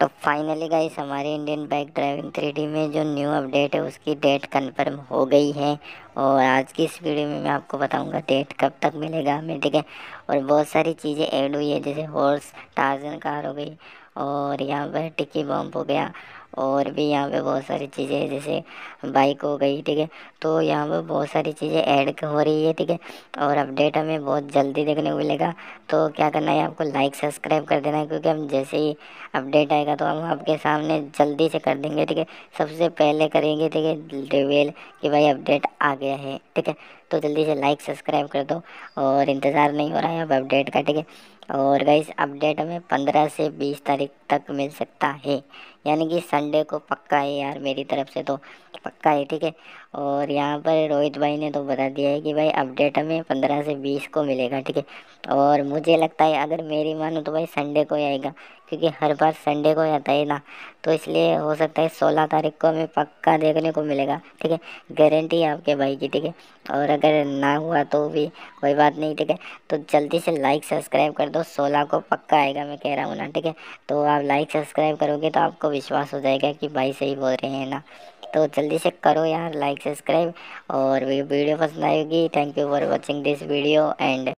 तो finally guys हमारी Indian bike driving three में जो न्यू अपडेट है उसकी डेट कंफर्म हो गई है और आज की इस वीडियो में मैं आपको बताऊंगा डेट कब तक मिलेगा हमें ठीक है और बहुत सारी चीज़ें ऐड हुई है जैसे हॉर्स टार्जन कार हो गई और यहाँ पर टिक्की बॉम्ब हो गया और भी यहाँ पे बहुत सारी चीज़ें हैं जैसे बाइक हो गई ठीक है तो यहाँ पे बहुत सारी चीज़ें ऐड हो रही है ठीक है और अपडेट हमें बहुत जल्दी देखने को मिलेगा तो क्या करना है आपको लाइक सब्सक्राइब कर देना है क्योंकि हम जैसे ही अपडेट आएगा तो हम आपके सामने जल्दी से कर देंगे ठीक है सबसे पहले करेंगे ठीक है रिवेल कि भाई अपडेट आ गया है ठीक है तो जल्दी से लाइक सब्सक्राइब कर दो और इंतज़ार नहीं हो रहा है अब अपडेट का ठीक है और गाइस अपडेट हमें पंद्रह से बीस तारीख तक मिल सकता है यानी कि संडे को पक्का है यार मेरी तरफ से तो पक्का है ठीक है और यहाँ पर रोहित भाई ने तो बता दिया है कि भाई अपडेट हमें पंद्रह से बीस को मिलेगा ठीक है और मुझे लगता है अगर मेरी मानो तो भाई संडे को ही आएगा क्योंकि हर बार संडे को आता है ना तो इसलिए हो सकता है सोलह तारीख को हमें पक्का देखने को मिलेगा ठीक है गारंटी है आपके भाई की ठीक है और अगर ना हुआ तो भी कोई बात नहीं ठीक है तो जल्दी से लाइक सब्सक्राइब कर दो सोलह को पक्का आएगा मैं कह रहा हूँ ना ठीक है तो आप लाइक सब्सक्राइब करोगे तो आपको विश्वास हो जाएगा कि भाई सही बोल रहे हैं ना तो जल्दी से करो यार लाइक सब्सक्राइब और वीडियो पसंद आएगी thank you for watching this video and